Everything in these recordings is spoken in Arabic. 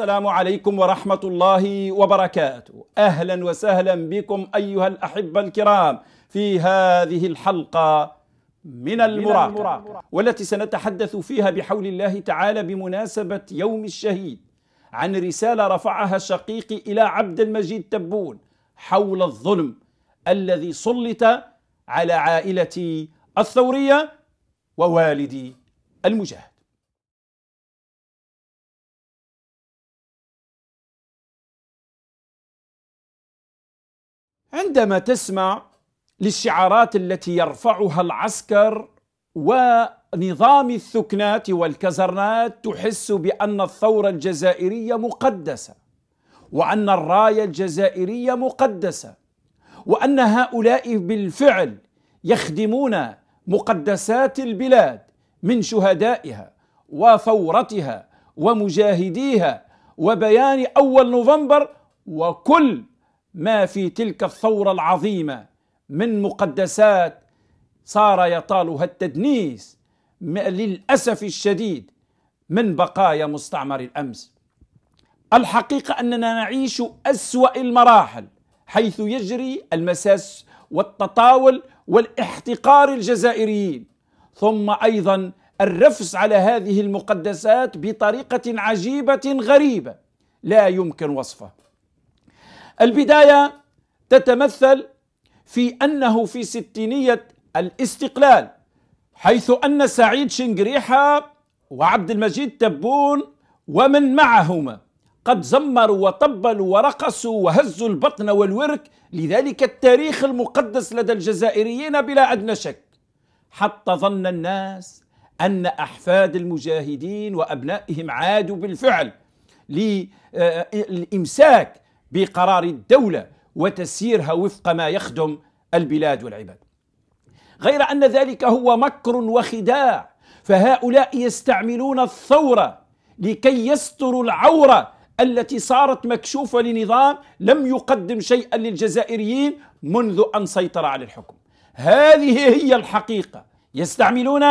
السلام عليكم ورحمة الله وبركاته أهلا وسهلا بكم أيها الأحبة الكرام في هذه الحلقة من المراقبة والتي سنتحدث فيها بحول الله تعالى بمناسبة يوم الشهيد عن رسالة رفعها شقيقي إلى عبد المجيد تبون حول الظلم الذي سلط على عائلتي الثورية ووالدي المجاهد عندما تسمع للشعارات التي يرفعها العسكر ونظام الثكنات والكزرنات تحس بان الثوره الجزائريه مقدسه وان الرايه الجزائريه مقدسه وان هؤلاء بالفعل يخدمون مقدسات البلاد من شهدائها وثورتها ومجاهديها وبيان اول نوفمبر وكل ما في تلك الثورة العظيمة من مقدسات صار يطالها التدنيس للأسف الشديد من بقايا مستعمر الأمس الحقيقة أننا نعيش أسوأ المراحل حيث يجري المساس والتطاول والاحتقار الجزائريين ثم أيضا الرفس على هذه المقدسات بطريقة عجيبة غريبة لا يمكن وصفها البدايه تتمثل في انه في ستينيه الاستقلال حيث ان سعيد شنقريحه وعبد المجيد تبون ومن معهما قد زمروا وطبلوا ورقصوا وهزوا البطن والورك لذلك التاريخ المقدس لدى الجزائريين بلا ادنى شك حتى ظن الناس ان احفاد المجاهدين وابنائهم عادوا بالفعل للامساك بقرار الدولة وتسييرها وفق ما يخدم البلاد والعباد غير أن ذلك هو مكر وخداع فهؤلاء يستعملون الثورة لكي يستروا العورة التي صارت مكشوفة لنظام لم يقدم شيئا للجزائريين منذ أن سيطر على الحكم هذه هي الحقيقة يستعملون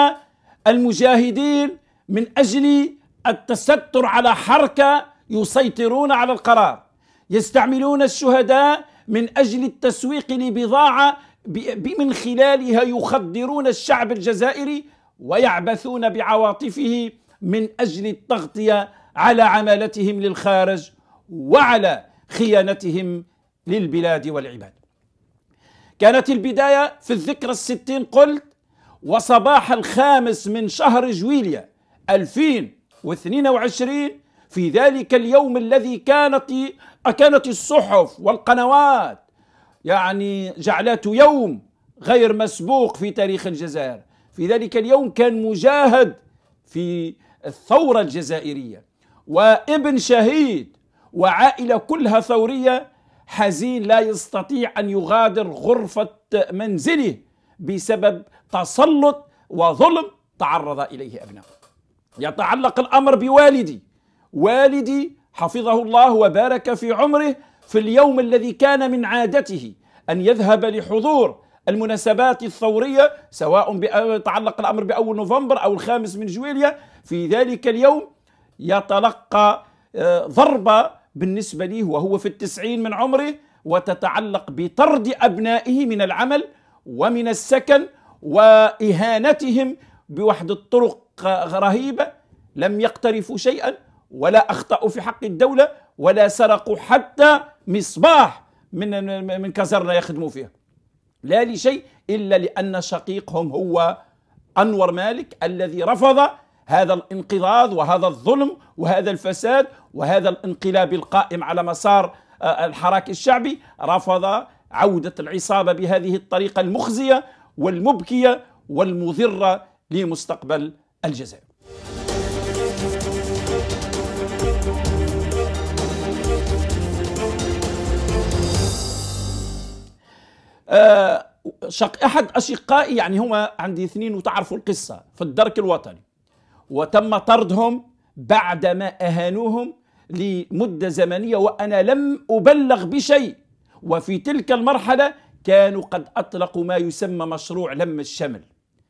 المجاهدين من أجل التستر على حركة يسيطرون على القرار يستعملون الشهداء من اجل التسويق لبضاعه من خلالها يخدرون الشعب الجزائري ويعبثون بعواطفه من اجل التغطيه على عمالتهم للخارج وعلى خيانتهم للبلاد والعباد كانت البداية في الذكرى الستين قلت وصباح الخامس من شهر جويلية 2022 في ذلك اليوم الذي كانت أكانت الصحف والقنوات يعني جعلته يوم غير مسبوق في تاريخ الجزائر في ذلك اليوم كان مجاهد في الثورة الجزائرية وابن شهيد وعائلة كلها ثورية حزين لا يستطيع أن يغادر غرفة منزله بسبب تسلط وظلم تعرض إليه أبنائه يتعلق الأمر بوالدي والدي حفظه الله وبارك في عمره في اليوم الذي كان من عادته ان يذهب لحضور المناسبات الثورية سواء تعلق الأمر بأول نوفمبر أو الخامس من جويليا في ذلك اليوم يتلقى آه، ضربة بالنسبة له وهو في التسعين من عمره وتتعلق بطرد أبنائه من العمل ومن السكن وإهانتهم بوحد الطرق رهيبة لم يقترفوا شيئا ولا أخطأوا في حق الدولة ولا سرقوا حتى مصباح من من كازرنا يخدموا فيها لا لشيء إلا لأن شقيقهم هو أنور مالك الذي رفض هذا الانقضاض وهذا الظلم وهذا الفساد وهذا الانقلاب القائم على مسار آه، الحراك الشعبي رفض عودة العصابة بهذه الطريقة المخزية والمبكية والمضرة لمستقبل الجزائر آه، شق احد اشقائي يعني هما عندي اثنين وتعرفوا القصه في الدرك الوطني وتم طردهم بعدما اهانوهم لمده زمنيه وانا لم ابلغ بشيء وفي تلك المرحله كانوا قد اطلقوا ما يسمى مشروع لم الشمل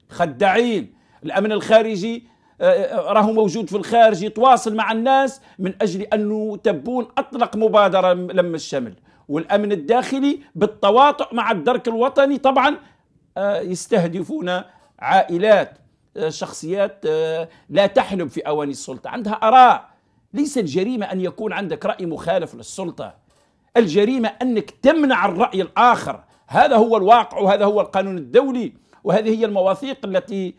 خدعين الامن الخارجي آه، آه، راهو موجود في الخارج يتواصل مع الناس من اجل انه تبون اطلق مبادره لم الشمل والأمن الداخلي بالتواطؤ مع الدرك الوطني طبعا آه، يستهدفون عائلات آه، شخصيات آه، لا تحلم في أواني السلطة عندها آراء ليس الجريمة أن يكون عندك رأي مخالف للسلطة الجريمة أنك تمنع الرأي الآخر هذا هو الواقع وهذا هو القانون الدولي وهذه هي المواثيق التي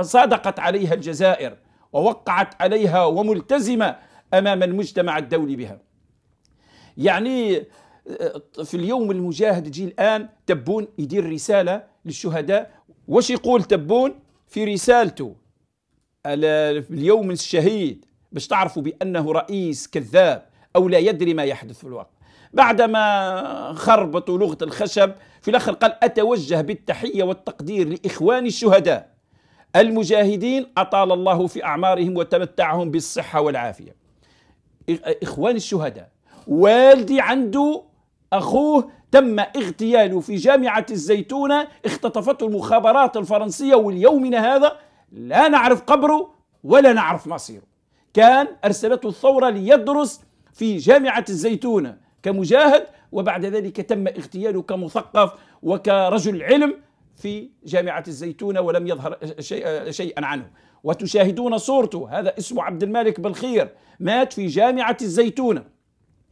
صادقت عليها الجزائر ووقعت عليها وملتزمة أمام المجتمع الدولي بها يعني آه، في اليوم المجاهد جي الآن تبون يدير رسالة للشهداء واش يقول تبون في رسالته اليوم الشهيد باش تعرفوا بأنه رئيس كذاب أو لا يدري ما يحدث في الواقع بعدما خربطوا لغة الخشب في الآخر قال أتوجه بالتحية والتقدير لإخواني الشهداء المجاهدين أطال الله في أعمارهم وتمتعهم بالصحة والعافية إخوان الشهداء والدي عنده أخوه تم اغتياله في جامعة الزيتونة اختطفته المخابرات الفرنسية واليومنا هذا لا نعرف قبره ولا نعرف مصيره كان أرسلته الثورة ليدرس في جامعة الزيتونة كمجاهد وبعد ذلك تم اغتياله كمثقف وكرجل علم في جامعة الزيتونة ولم يظهر شيئا عنه وتشاهدون صورته هذا اسمه عبد الملك بالخير مات في جامعة الزيتونة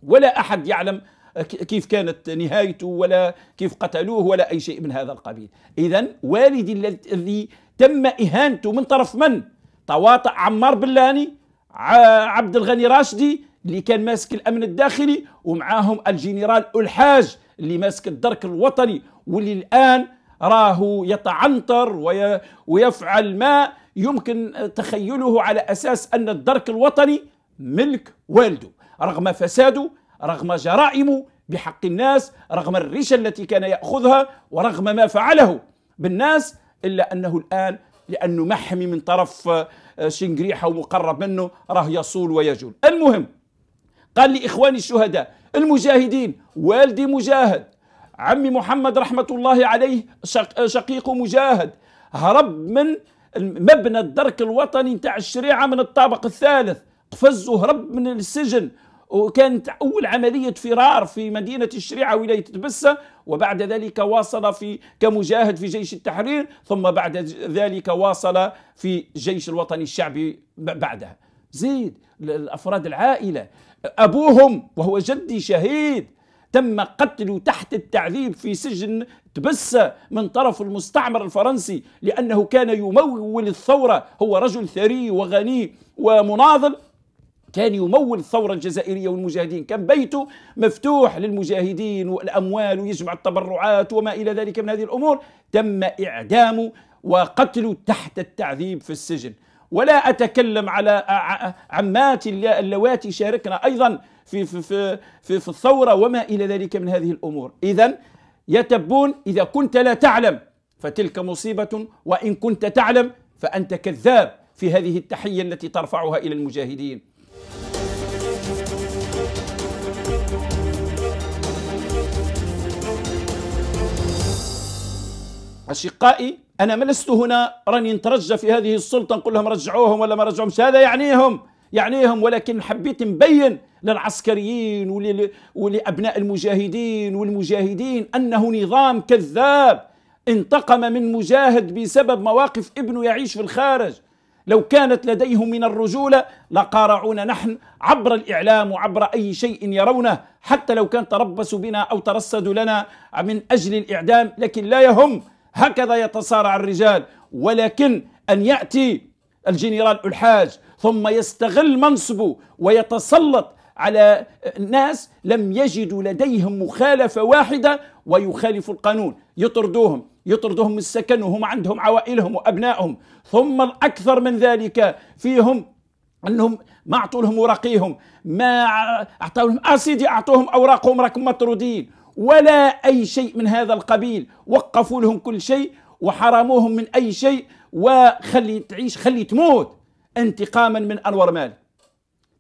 ولا أحد يعلم كيف كانت نهايته ولا كيف قتلوه ولا أي شيء من هذا القبيل إذا والدي الذي تم إهانته من طرف من؟ تواطأ عمار بلاني عبد الغني راشدي اللي كان ماسك الأمن الداخلي ومعاهم الجنرال الحاج اللي ماسك الدرك الوطني واللي الآن راه يتعنطر ويفعل ما يمكن تخيله على أساس أن الدرك الوطني ملك والده رغم فساده رغم جرائمه بحق الناس رغم الرشا التي كان ياخذها ورغم ما فعله بالناس الا انه الان لانه محمي من طرف آه، شنقريحه ومقرب منه راه يصول ويجول المهم قال لي إخواني الشهداء المجاهدين والدي مجاهد عمي محمد رحمه الله عليه شق شقيق مجاهد هرب من مبنى الدرك الوطني نتاع الشريعه من الطابق الثالث قفز وهرب من السجن وكانت أول عملية فرار في مدينة الشريعة ولاية تبسة وبعد ذلك واصل في كمجاهد في جيش التحرير ثم بعد ذلك واصل في جيش الوطني الشعبي بعدها زيد الأفراد العائلة أبوهم وهو جدي شهيد تم قتله تحت التعذيب في سجن تبسة من طرف المستعمر الفرنسي لأنه كان يمول الثورة هو رجل ثري وغني ومناضل كان يمول الثورة الجزائرية والمجاهدين كان بيته مفتوح للمجاهدين والأموال ويجمع التبرعات وما إلى ذلك من هذه الأمور تم إعدامه وقتله تحت التعذيب في السجن ولا أتكلم على عماتي اللواتي شاركنا أيضا في, في, في, في, في الثورة وما إلى ذلك من هذه الأمور إذا يتبون إذا كنت لا تعلم فتلك مصيبة وإن كنت تعلم فأنت كذاب في هذه التحية التي ترفعها إلى المجاهدين أشقائي أنا ما لست هنا راني نترجى في هذه السلطة نقول لهم رجعوهم ولا ما رجعوهمش هذا يعنيهم يعنيهم ولكن حبيت نبين للعسكريين ولل... ولأبناء المجاهدين والمجاهدين أنه نظام كذاب انتقم من مجاهد بسبب مواقف ابنه يعيش في الخارج لو كانت لديهم من الرجولة لقارعونا نحن عبر الإعلام وعبر أي شيء يرونه حتى لو كان تربصوا بنا أو ترصدوا لنا من أجل الإعدام لكن لا يهم هكذا يتصارع الرجال ولكن أن يأتي الجنرال الحاج ثم يستغل منصبه ويتسلط على الناس لم يجدوا لديهم مخالفة واحدة ويخالفوا القانون يطردوهم يطردهم من السكن وهم عندهم عوائلهم وأبنائهم ثم الأكثر من ذلك فيهم أنهم ما أعطوا لهم ورقيهم ما أعطوا لهم أسيدي أعطوهم أوراقهم راكم مطرودين ولا أي شيء من هذا القبيل وقفوا لهم كل شيء وحرموهم من أي شيء وخلي تعيش خلي تموت انتقاما من أنور مال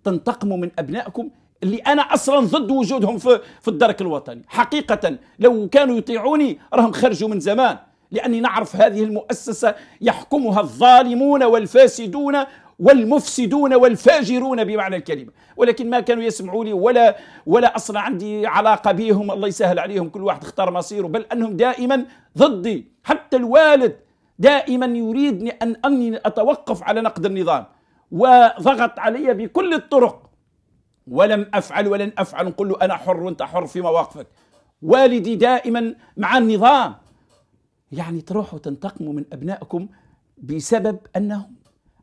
تنتقموا من أبنائكم اللي أنا أصلا ضد وجودهم في, في الدرك الوطني حقيقة لو كانوا يطيعوني راهم خرجوا من زمان لأني نعرف هذه المؤسسة يحكمها الظالمون والفاسدون والمفسدون والفاجرون بمعنى الكلمه ولكن ما كانوا يسمعوا لي ولا ولا اصلا عندي علاقه بهم الله يسهل عليهم كل واحد اختار مصيره بل انهم دائما ضدي حتى الوالد دائما يريدني ان اني اتوقف على نقد النظام وضغط علي بكل الطرق ولم افعل ولن افعل نقول له انا حر وانت حر في مواقفك والدي دائما مع النظام يعني تروحوا تنتقموا من ابنائكم بسبب انهم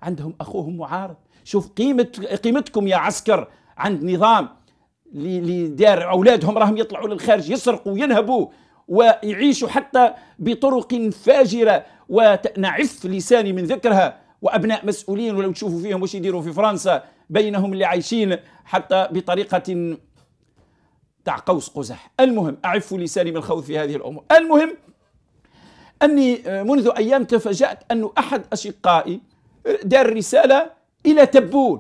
عندهم اخوهم معارض شوف قيمه قيمتكم يا عسكر عند نظام اللي دار اولادهم راهم يطلعوا للخارج يسرقوا وينهبوا ويعيشوا حتى بطرق فاجره وتنعف لساني من ذكرها وابناء مسؤولين ولو تشوفوا فيهم واش يديروا في فرنسا بينهم اللي عايشين حتى بطريقه تاع قوس قزح المهم اعف لساني من الخوض في هذه الامور المهم اني منذ ايام تفاجات ان احد اشقائي دار رسالة إلى تبون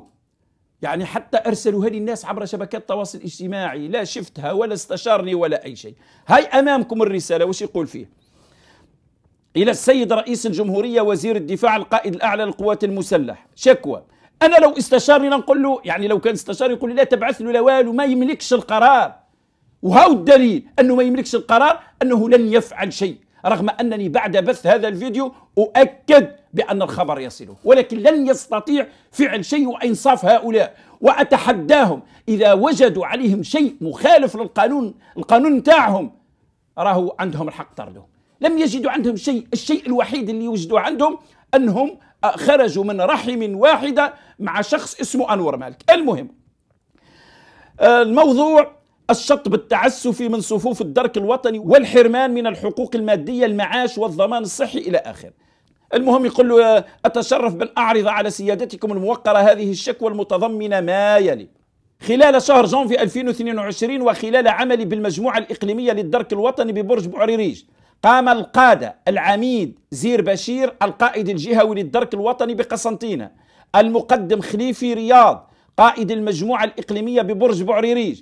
يعني حتى أرسلوا هذه الناس عبر شبكات التواصل الاجتماعي لا شفتها ولا استشارني ولا أي شيء هاي أمامكم الرسالة وش يقول فيه إلى السيد رئيس الجمهورية وزير الدفاع القائد الأعلى للقوات المسلحة شكوى أنا لو استشارني نقول له يعني لو كان استشاري يقول لي لا تبعث له لا والو ما يملكش القرار وهو الدليل أنه ما يملكش القرار أنه لن يفعل شيء رغم أنني بعد بث هذا الفيديو أؤكد بأن الخبر يصله ولكن لن يستطيع فعل شيء وإنصاف هؤلاء وأتحداهم إذا وجدوا عليهم شيء مخالف للقانون القانون تاعهم راهو عندهم الحق طرده لم يجدوا عندهم شيء الشيء الوحيد اللي يوجدوا عندهم أنهم آه، خرجوا من رحم واحدة مع شخص اسمه أنور مالك المهم آه، الموضوع الشطب التعسفي من صفوف الدرك الوطني والحرمان من الحقوق المادية المعاش والضمان الصحي إلى آخره المهم يقول له آه، أتشرف بأن أعرض على سيادتكم الموقرة هذه الشكوى المتضمنة ما يلي خلال شهر جانفي 2022 وخلال عملي بالمجموعة الإقليمية للدرك الوطني ببرج بوعريريج قام القادة العميد زير بشير القائد الجهوي للدرك الوطني بقسنطينة المقدم خليفي رياض قائد المجموعة الإقليمية ببرج بوعريريج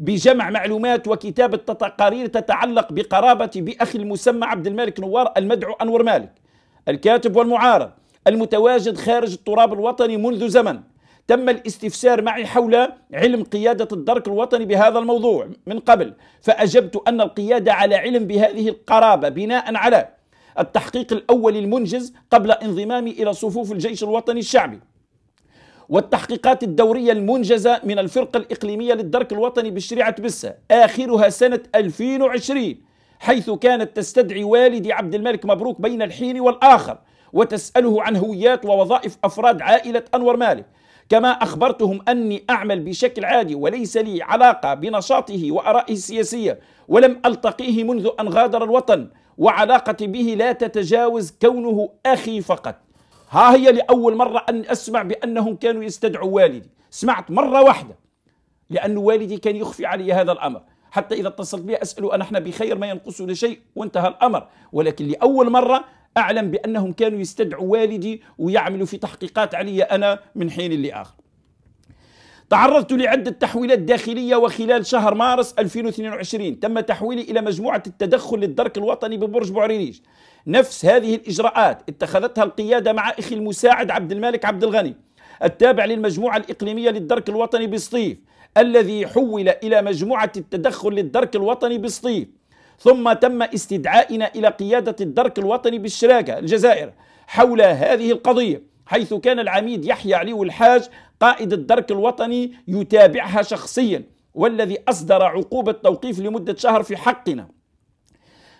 بجمع معلومات وكتابة تقارير تتعلق بقرابتي بأخي المسمى عبد الملك نوار المدعو أنور مالك الكاتب والمعارض المتواجد خارج التراب الوطني منذ زمن تم الاستفسار معي حول علم قيادة الدرك الوطني بهذا الموضوع من قبل فأجبت أن القيادة على علم بهذه القرابة بناء على التحقيق الأول المنجز قبل انضمامي إلى صفوف الجيش الوطني الشعبي والتحقيقات الدورية المنجزة من الفرقة الإقليمية للدرك الوطني بالشريعة بسة آخرها سنة 2020 حيث كانت تستدعي والدي عبد الملك مبروك بين الحين والآخر وتسأله عن هويات ووظائف أفراد عائلة أنور مالك كما أخبرتهم أني أعمل بشكل عادي وليس لي علاقة بنشاطه وأرائه السياسية ولم ألتقيه منذ أن غادر الوطن وعلاقتي به لا تتجاوز كونه أخي فقط ها هي لأول مرة أن أسمع بأنهم كانوا يستدعوا والدي سمعت مرة واحدة لأن والدي كان يخفي علي هذا الأمر حتى إذا اتصلت به أسأله أن احنا بخير ما ينقصنا شيء وانتهى الأمر ولكن لأول مرة أعلم بأنهم كانوا يستدعوا والدي ويعملوا في تحقيقات علي أنا من حين لآخر تعرضت لعدة تحويلات داخلية وخلال شهر مارس 2022 تم تحويلي إلى مجموعة التدخل للدرك الوطني ببرج بوعريريج نفس هذه الإجراءات اتخذتها القيادة مع أخي المساعد عبد المالك عبد الغني التابع للمجموعة الإقليمية للدرك الوطني بسطيف الذي حول إلى مجموعة التدخل للدرك الوطني بسطيف ثم تم استدعائنا إلى قيادة الدرك الوطني بالشراكة الجزائر حول هذه القضية حيث كان العميد يحيى علي الحاج قائد الدرك الوطني يتابعها شخصيا والذي أصدر عقوبة توقيف لمدة شهر في حقنا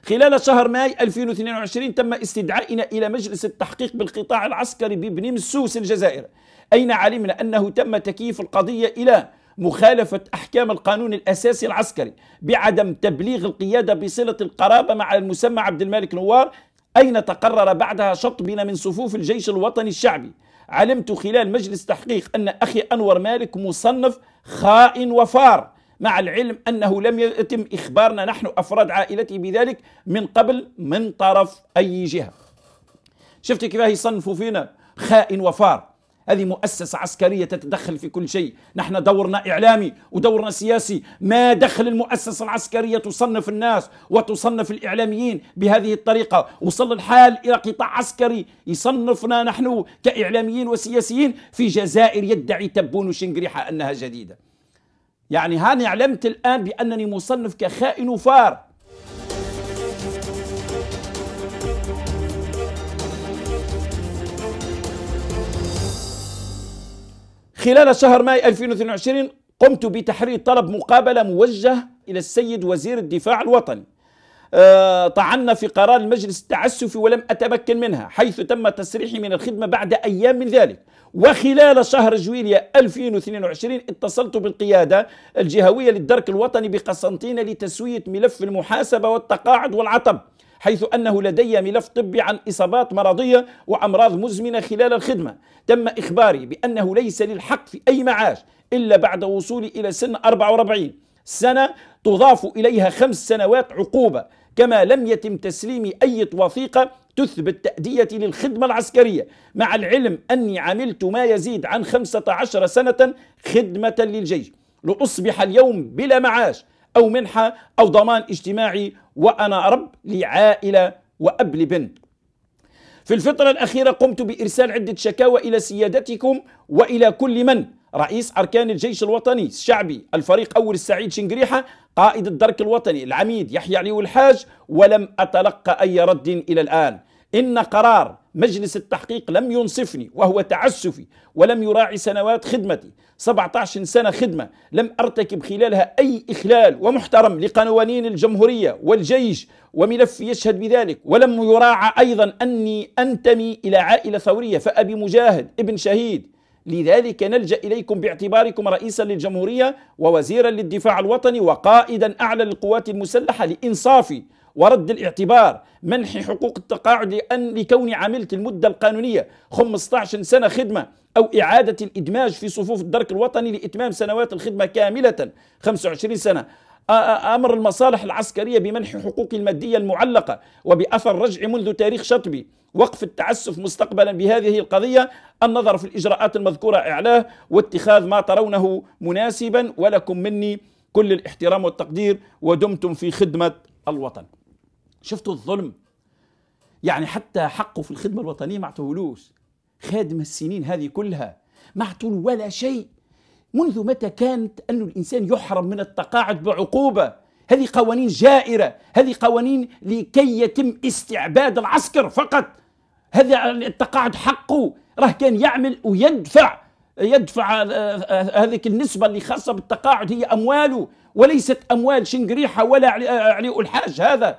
خلال شهر ماي 2022 تم استدعائنا إلى مجلس التحقيق بالقطاع العسكري ببن مسوس الجزائر أين علمنا أنه تم تكييف القضية إلى مخالفة أحكام القانون الأساسي العسكري بعدم تبليغ القيادة بصلة القرابة مع المسمى عبد الملك نوار أين تقرر بعدها شطبنا من صفوف الجيش الوطني الشعبي علمت خلال مجلس تحقيق أن أخي أنور مالك مصنف خائن وفار مع العلم أنه لم يتم إخبارنا نحن أفراد عائلته بذلك من قبل من طرف أي جهة شفت كيف يصنفوا فينا خائن وفار هذه مؤسسة عسكرية تتدخل في كل شيء نحن دورنا إعلامي ودورنا سياسي ما دخل المؤسسة العسكرية تصنف الناس وتصنف الإعلاميين بهذه الطريقة وصل الحال إلى قطاع عسكري يصنفنا نحن كإعلاميين وسياسيين في جزائر يدعي تبون شنقريحة أنها جديدة يعني هاني علمت الآن بأنني مصنف كخائن وفار خلال شهر ماي 2022 قمت بتحرير طلب مقابلة موجه إلى السيد وزير الدفاع الوطني آه، طعنا في قرار المجلس التعسفي ولم أتمكن منها حيث تم تسريحي من الخدمة بعد أيام من ذلك وخلال شهر جويليا 2022 اتصلت بالقيادة الجهوية للدرك الوطني بقسنطينة لتسوية ملف المحاسبة والتقاعد والعطب حيث أنه لدي ملف طبي عن إصابات مرضية وأمراض مزمنة خلال الخدمة تم إخباري بأنه ليس لي الحق في أي معاش إلا بعد وصولي إلى سن 44 سنة تضاف إليها خمس سنوات عقوبة كما لم يتم تسليم أي وثيقة تثبت تأديتي للخدمة العسكرية مع العلم أني عملت ما يزيد عن 15 سنة خدمة للجيش لأصبح اليوم بلا معاش أو منحة أو ضمان اجتماعي وأنا رب لعائلة وأب لبنت في الفترة الأخيرة قمت بإرسال عدة شكاوى إلى سيادتكم وإلى كل من رئيس أركان الجيش الوطني الشعبي الفريق أول السعيد شنقريحة قائد الدرك الوطني العميد يحيى علي الحاج ولم أتلقى أي رد إلى الآن إن قرار مجلس التحقيق لم ينصفني وهو تعسفي ولم يراعي سنوات خدمتي 17 سنة خدمة لم أرتكب خلالها أي إخلال ومحترم لقوانين الجمهورية والجيش وملفي يشهد بذلك ولم يراعى أيضا أني أنتمي إلى عائلة ثورية فأبي مجاهد ابن شهيد لذلك نلجأ إليكم باعتباركم رئيسا للجمهورية ووزيرا للدفاع الوطني وقائدا أعلى للقوات المسلحة لإنصاف ورد الاعتبار منح حقوق التقاعد لأن لكوني عملت المدة القانونية 15 سنة خدمة أو إعادة الإدماج في صفوف الدرك الوطني لإتمام سنوات الخدمة كاملة 25 سنة امر المصالح العسكريه بمنح حقوق الماديه المعلقه وباثر رجعي منذ تاريخ شطبي وقف التعسف مستقبلا بهذه القضيه النظر في الاجراءات المذكوره اعلاه واتخاذ ما ترونه مناسبا ولكم مني كل الاحترام والتقدير ودمتم في خدمه الوطن شفتوا الظلم يعني حتى حقه في الخدمه الوطنيه ما اعطوهولوش خادم السنين هذه كلها ما اعطوا ولا شيء منذ متى كانت أن الإنسان يحرم من التقاعد بعقوبة هذه قوانين جائرة هذه قوانين لكي يتم استعباد العسكر فقط هذا التقاعد حقه راه كان يعمل ويدفع يدفع آه، آه، هذيك النسبة اللي خاصة بالتقاعد هي أمواله وليست أموال شنقريحة ولا علي آه، الحاج هذا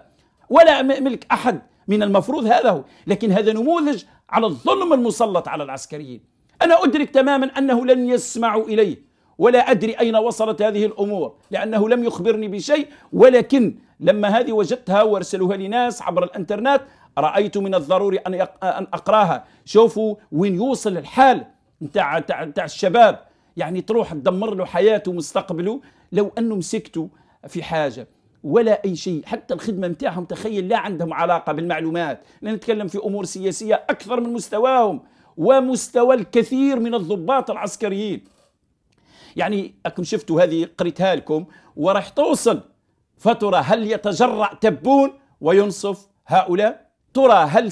ولا ملك أحد من المفروض هذا هو لكن هذا نموذج على الظلم المسلط على العسكريين أنا أدرك تماما أنه لن يسمعوا إليه ولا أدري أين وصلت هذه الأمور لأنه لم يخبرني بشيء ولكن لما هذه وجدتها وارسلوها لناس عبر الانترنت رأيت من الضروري أن أقراها شوفوا وين يوصل الحال نتاع نتاع الشباب يعني تروح تدمر له حياته ومستقبله لو أنه مسكته في حاجة ولا أي شيء حتى الخدمة نتاعهم تخيل لا عندهم علاقة بالمعلومات نتكلم في أمور سياسية أكثر من مستواهم ومستوى الكثير من الضباط العسكريين يعني أكم شفتوا هذه قريتها لكم وراح توصل فترى هل يتجرأ تبون وينصف هؤلاء ترى هل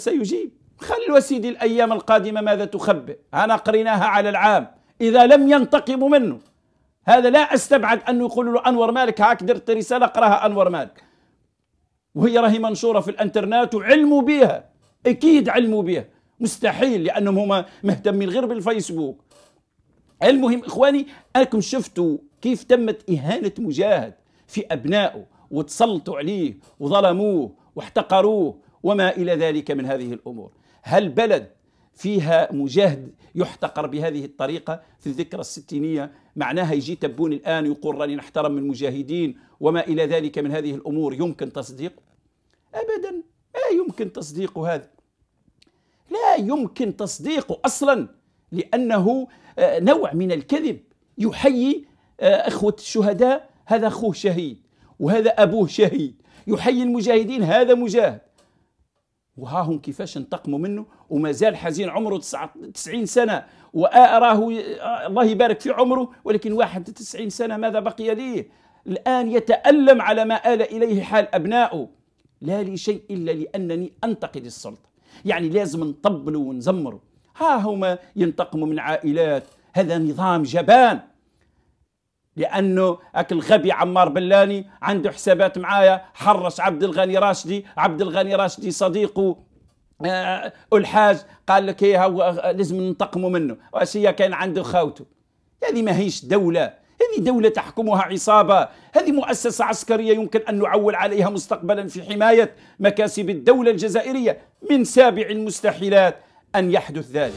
سيجيب خلوا سيدي الأيام القادمة ماذا تخبئ أنا قريناها على العام إذا لم ينتقموا منه هذا لا أستبعد أنه يقولوا له أنور مالك هاك درت رسالة اقراها أنور مالك وهي راهي منشورة في الانترنت وعلموا بها أكيد علموا بها مستحيل لأنهم هما مهتمين غير بالفيسبوك المهم إخواني أنكم شفتوا كيف تمت إهانة مجاهد في أبنائه وتسلطوا عليه وظلموه واحتقروه وما إلى ذلك من هذه الأمور هل بلد فيها مجاهد يحتقر بهذه الطريقة في الذكرى الستينية معناها يجي تبون الآن يقول راني نحترم المجاهدين وما إلى ذلك من هذه الأمور يمكن تصديق أبدا لا يمكن تصديق هذا لا يمكن تصديقه أصلا لأنه آه، نوع من الكذب يحيي آه، أخوة الشهداء هذا أخوه شهيد وهذا أبوه شهيد يحيي المجاهدين هذا مجاهد وها هم كيفاش انتقموا منه وما زال حزين عمره 90 سنة وأراه آه، الله يبارك في عمره ولكن 91 سنة ماذا بقي ليه الآن يتألم على ما آل إليه حال أبنائه لا لشيء إلا لأنني أنتقد السلطة يعني لازم نطبله ونزمره ها هما ينتقموا من عائلات هذا نظام جبان لانه اكل غبي عمار بلاني عنده حسابات معايا حرش عبد الغني راشدي عبد الغني راشدي صديقه آه الحاج قال لك ايه لازم ننتقموا منه واشياء كان عنده خاوته هذه ماهيش دوله هذه دولة تحكمها عصابة هذه مؤسسة عسكرية يمكن أن نعول عليها مستقبلا في حماية مكاسب الدولة الجزائرية من سابع المستحيلات أن يحدث ذلك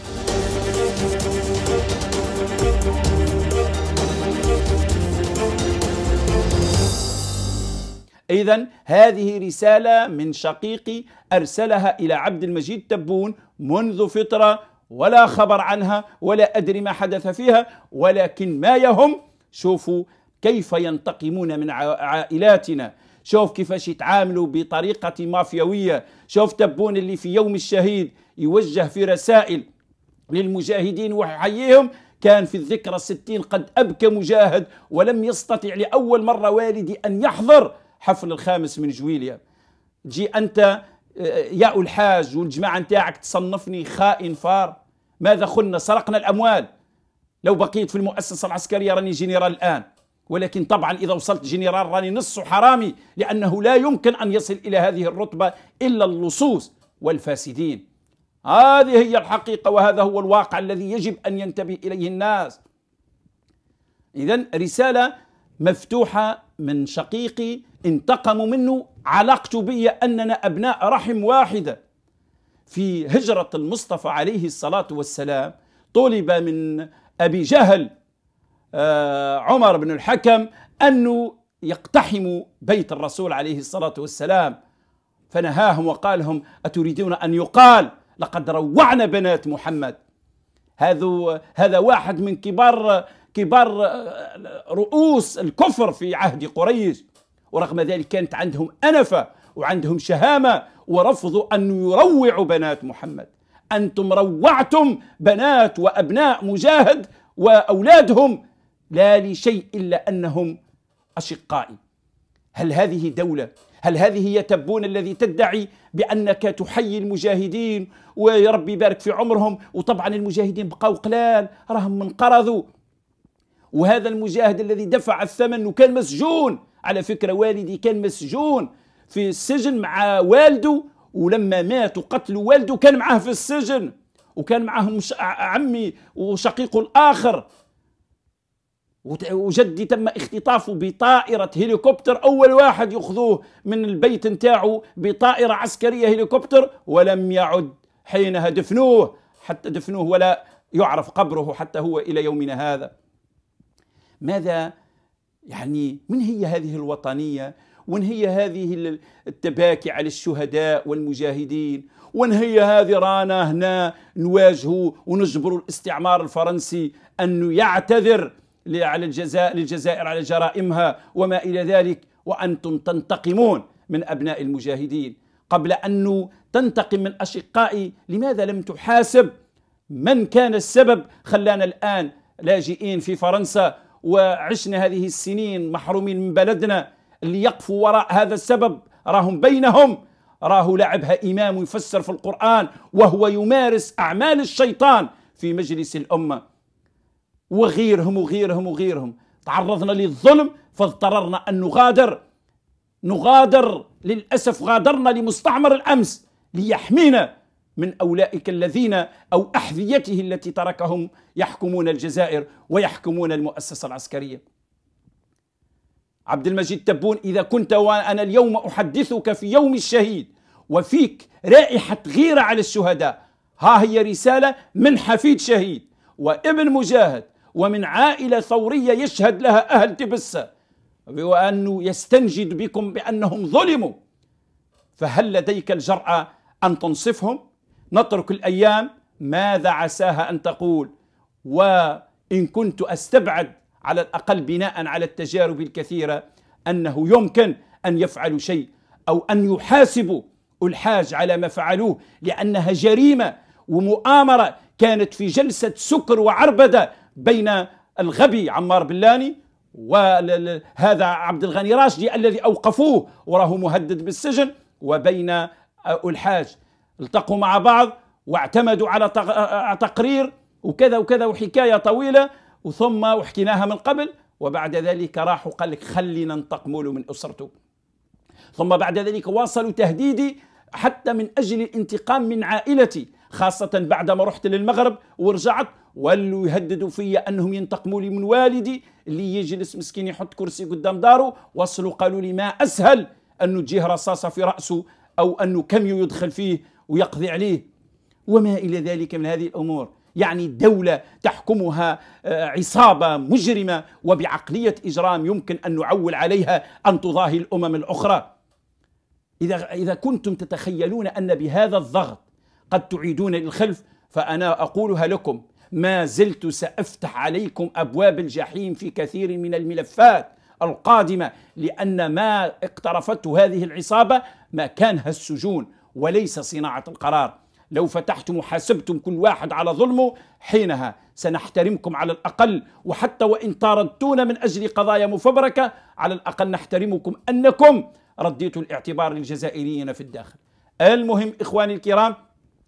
إذا هذه رسالة من شقيقي أرسلها إلى عبد المجيد تبون منذ فترة ولا خبر عنها ولا أدري ما حدث فيها ولكن ما يهم شوفوا كيف ينتقمون من عائلاتنا شوف كيفاش يتعاملوا بطريقة مافيوية شوف تبون اللي في يوم الشهيد يوجه في رسائل للمجاهدين ويحييهم كان في الذكرى الستين قد أبكى مجاهد ولم يستطع لأول مرة والدي أن يحضر حفل الخامس من جويليا جي أنت آه، يا الحاج والجماعة نتاعك تصنفني خائن فار ماذا خلنا سرقنا الأموال لو بقيت في المؤسسة العسكرية راني جنرال الآن ولكن طبعا إذا وصلت جنرال راني نص حرامي لأنه لا يمكن أن يصل إلى هذه الرتبة إلا اللصوص والفاسدين هذه هي الحقيقة وهذا هو الواقع الذي يجب أن ينتبه إليه الناس إذا رسالة مفتوحة من شقيقي انتقموا منه علاقته بي أننا أبناء رحم واحدة في هجرة المصطفى عليه الصلاة والسلام طلب من أبي جهل آه، عمر بن الحكم أنه يقتحم بيت الرسول عليه الصلاة والسلام فنهاهم وقال لهم أتريدون أن يقال لقد روعنا بنات محمد هذا هذا واحد من كبار كبار آه، رؤوس الكفر في عهد قريش ورغم ذلك كانت عندهم أنفة وعندهم شهامة ورفضوا أن يروعوا بنات محمد أنتم روعتم بنات وأبناء مجاهد وأولادهم لا لشيء إلا أنهم أشقائي هل هذه دولة هل هذه هي تبون الذي تدعي بأنك تحيي المجاهدين ويا ربي يبارك في عمرهم وطبعا المجاهدين بقاو قلال راهم انقرضوا وهذا المجاهد الذي دفع الثمن وكان مسجون على فكرة والدي كان مسجون في السجن مع والده ولما مات وقتل والده كان معاه في السجن وكان معهم عمي وشقيقه الآخر وجدي تم اختطافه بطائرة هليكوبتر أول واحد يأخذوه من البيت نتاعه بطائرة عسكرية هليكوبتر ولم يعد حينها دفنوه حتى دفنوه ولا يعرف قبره حتى هو إلى يومنا هذا ماذا يعني من هي هذه الوطنية وان هي هذه التباكي على الشهداء والمجاهدين وان هي هذه رانا هنا نواجهه ونجبر الاستعمار الفرنسي أنه يعتذر على الجزاء للجزائر على جرائمها وما إلى ذلك وأنتم تنتقمون من أبناء المجاهدين قبل أن تنتقم من أشقائي لماذا لم تحاسب من كان السبب خلانا الآن لاجئين في فرنسا وعشنا هذه السنين محرومين من بلدنا اللي يقفوا وراء هذا السبب راهم بينهم راه لعبها إمام يفسر في القرآن وهو يمارس أعمال الشيطان في مجلس الأمة وغيرهم وغيرهم وغيرهم تعرضنا للظلم فاضطررنا أن نغادر نغادر للأسف غادرنا لمستعمر الأمس ليحمينا من أولئك الذين أو أحذيته التي تركهم يحكمون الجزائر ويحكمون المؤسسة العسكرية عبد المجيد تبون إذا كنت وأنا اليوم أحدثك في يوم الشهيد وفيك رائحة غيرة على الشهداء ها هي رسالة من حفيد شهيد وابن مجاهد ومن عائلة ثورية يشهد لها أهل تبسة وأنه يستنجد بكم بأنهم ظلموا فهل لديك الجرأة أن تنصفهم؟ نترك الأيام ماذا عساها أن تقول وإن كنت أستبعد على الأقل بناء على التجارب الكثيرة أنه يمكن أن يفعلوا شيء أو أن يحاسبوا الحاج على ما فعلوه لأنها جريمة ومؤامرة كانت في جلسة سكر وعربدة بين الغبي عمار بلاني وهذا عبد الغني راشدي الذي اوقفوه وراه مهدد بالسجن وبين الحاج التقوا مع بعض واعتمدوا على آه، آه، تقرير وكذا وكذا وحكايه طويله وثم وحكيناها من قبل وبعد ذلك راحوا قال لك خلينا ننتقموا له من اسرته ثم بعد ذلك واصلوا تهديدي حتى من اجل الانتقام من عائلتي خاصة بعدما رحت للمغرب ورجعت ولوا يهددوا فيا أنهم ينتقموا لي من والدي اللي يجلس مسكين يحط كرسي قدام داره وصلوا قالوا لي ما أسهل أنه تجيه رصاصة في رأسه أو أنه كميو يدخل فيه ويقضي عليه وما إلى ذلك من هذه الأمور يعني دولة تحكمها آه، عصابة مجرمة وبعقلية إجرام يمكن أن نعول عليها أن تضاهي الأمم الأخرى إذا إذا كنتم تتخيلون أن بهذا الضغط قد تعيدون للخلف فأنا أقولها لكم ما زلت سأفتح عليكم أبواب الجحيم في كثير من الملفات القادمة لأن ما اقترفته هذه العصابة مكانها السجون وليس صناعة القرار لو فتحتم وحاسبتم كل واحد على ظلمه حينها سنحترمكم على الأقل وحتى وإن طاردتونا من أجل قضايا مفبركة على الأقل نحترمكم أنكم رديتوا الاعتبار للجزائريين في الداخل المهم إخواني الكرام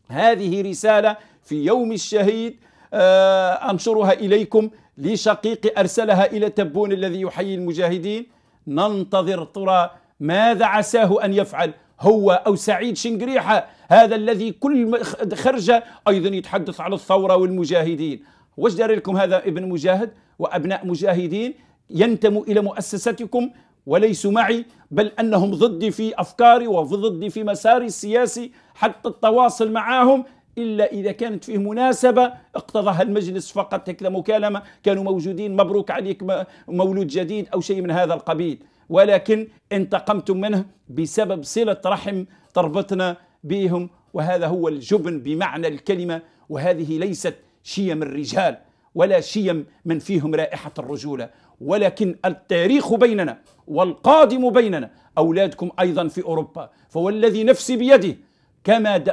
هذه رسالة في يوم الشهيد آه، أنشرها إليكم لشقيق أرسلها إلى تبون الذي يحيي المجاهدين ننتظر ترى ماذا عساه أن يفعل هو أو سعيد شنقريحة هذا الذي كل خرجة أيضا يتحدث على الثورة والمجاهدين واش دار لكم هذا ابن مجاهد وأبناء مجاهدين ينتموا إلى مؤسستكم وليسوا معي بل انهم ضدي في افكاري وضدي في مساري السياسي حتى التواصل معهم الا اذا كانت فيه مناسبه اقتضاها المجلس فقط هكذا مكالمه كانوا موجودين مبروك عليك مولود جديد او شيء من هذا القبيل ولكن انتقمتم منه بسبب صله رحم تربطنا بهم وهذا هو الجبن بمعنى الكلمه وهذه ليست شيم الرجال ولا شيم من فيهم رائحه الرجوله ولكن التاريخ بيننا والقادم بيننا أولادكم أيضا في أوروبا فوالذي نفسي بيده كما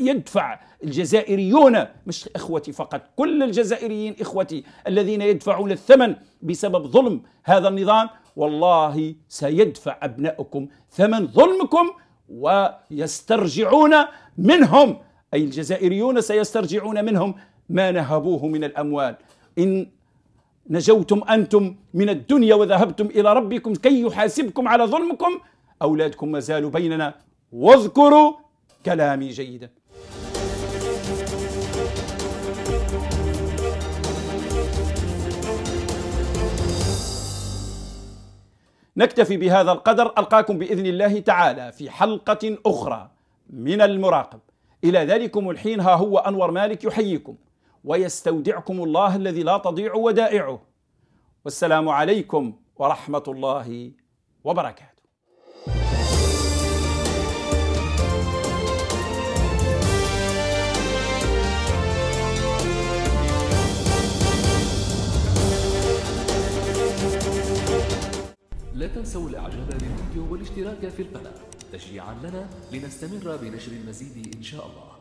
يدفع الجزائريون مش اخوتي فقط كل الجزائريين اخوتي الذين يدفعون الثمن بسبب ظلم هذا النظام والله سيدفع ابنائكم ثمن ظلمكم ويسترجعون منهم اي الجزائريون سيسترجعون منهم ما نهبوه من الاموال ان نجوتم أنتم من الدنيا وذهبتم إلى ربكم كي يحاسبكم على ظلمكم أولادكم ما زالوا بيننا واذكروا كلامي جيدا نكتفي بهذا القدر ألقاكم بإذن الله تعالى في حلقة أخرى من المراقب إلى ذلكم الحين ها هو أنور مالك يحييكم ويستودعكم الله الذي لا تضيع ودائعه والسلام عليكم ورحمه الله وبركاته لا تنسوا الاعجاب بالفيديو والاشتراك في القناة تشجيعا لنا لنستمر بنشر المزيد ان شاء الله